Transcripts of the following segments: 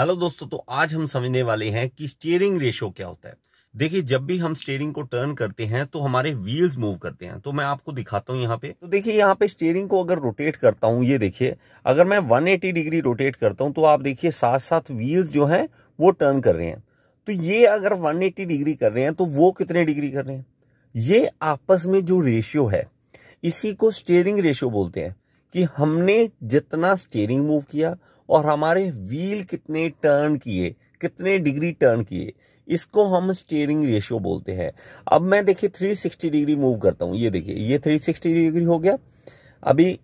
hello दोस्तों तो आज हम समझने वाले हैं कि स्टीयरिंग रेशो क्या होता है देखिए जब भी हम स्टीयरिंग को टर्न करते हैं तो हमारे व्हील्स मूव करते हैं तो मैं आपको दिखाता हूं यहाँ पे तो देखिए यहाँ पे स्टीयरिंग को अगर रोटेट करता हूँ ये देखिए अगर मैं 180 डिग्री रोटेट करता हूँ तो आप देखिए साथ साथ व्हील्स जो है वो टर्न कर रहे हैं तो ये अगर वन डिग्री कर रहे हैं तो वो कितने डिग्री कर रहे हैं ये आपस में जो रेशियो है इसी को स्टेयरिंग रेशियो बोलते हैं कि हमने जितना स्टेयरिंग मूव किया और हमारे व्हील कितने टर्न किए कितने डिग्री टर्न किए इसको हम स्टेयरिंग रेशियो बोलते हैं अब मैं देखिए 360 डिग्री मूव करता हूँ ये देखिए ये 360 डिग्री हो गया अभी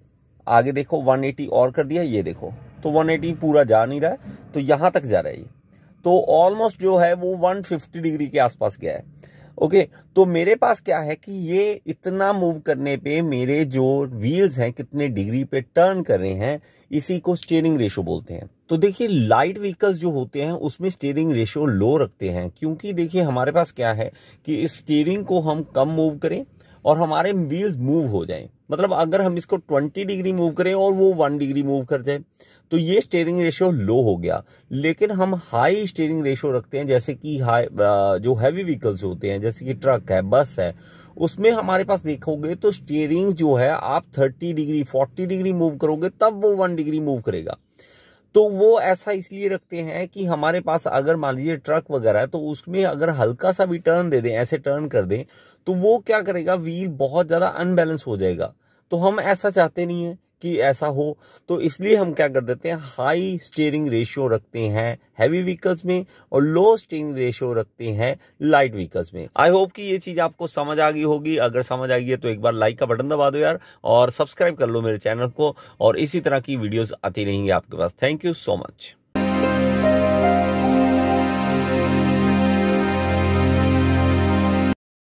आगे देखो 180 और कर दिया ये देखो तो 180 पूरा जा नहीं रहा है तो यहाँ तक जा रहा है ये तो ऑलमोस्ट जो है वो 150 डिग्री के आसपास गया है ओके तो मेरे पास क्या है कि ये इतना मूव करने पे मेरे जो व्हील्स हैं कितने डिग्री पे टर्न कर रहे हैं इसी को स्टेयरिंग रेशो बोलते हैं तो देखिए लाइट व्हीकल्स जो होते हैं उसमें स्टेयरिंग रेशो लो रखते हैं क्योंकि देखिए हमारे पास क्या है कि इस स्टेयरिंग को हम कम मूव करें और हमारे व्हील्स मूव हो जाएं मतलब अगर हम इसको 20 डिग्री मूव करें और वो 1 डिग्री मूव कर जाए तो ये स्टेयरिंग रेशियो लो हो गया लेकिन हम हाई स्टेयरिंग रेशियो रखते हैं जैसे कि हाई uh, जो हैवी व्हीकल्स होते हैं जैसे कि ट्रक है बस है उसमें हमारे पास देखोगे तो स्टेयरिंग जो है आप 30 डिग्री 40 डिग्री मूव करोगे तब वो 1 डिग्री मूव करेगा तो वो ऐसा इसलिए रखते हैं कि हमारे पास अगर मान लीजिए ट्रक वगैरह है तो उसमें अगर हल्का सा भी टर्न दे दें ऐसे टर्न कर दें तो वो क्या करेगा व्हील बहुत ज़्यादा अनबैलेंस हो जाएगा तो हम ऐसा चाहते नहीं है कि ऐसा हो तो इसलिए हम क्या कर देते हैं हाई स्टेयरिंग रेशियो रखते हैं हैवी व्हीकल्स में और लो स्टेयरिंग रेशियो रखते हैं लाइट व्हीकल्स में आई होप कि ये चीज आपको समझ आ गई होगी अगर समझ आ गई है तो एक बार लाइक का बटन दबा दो यार और सब्सक्राइब कर लो मेरे चैनल को और इसी तरह की वीडियोस आती रहेंगी आपके पास थैंक यू सो मच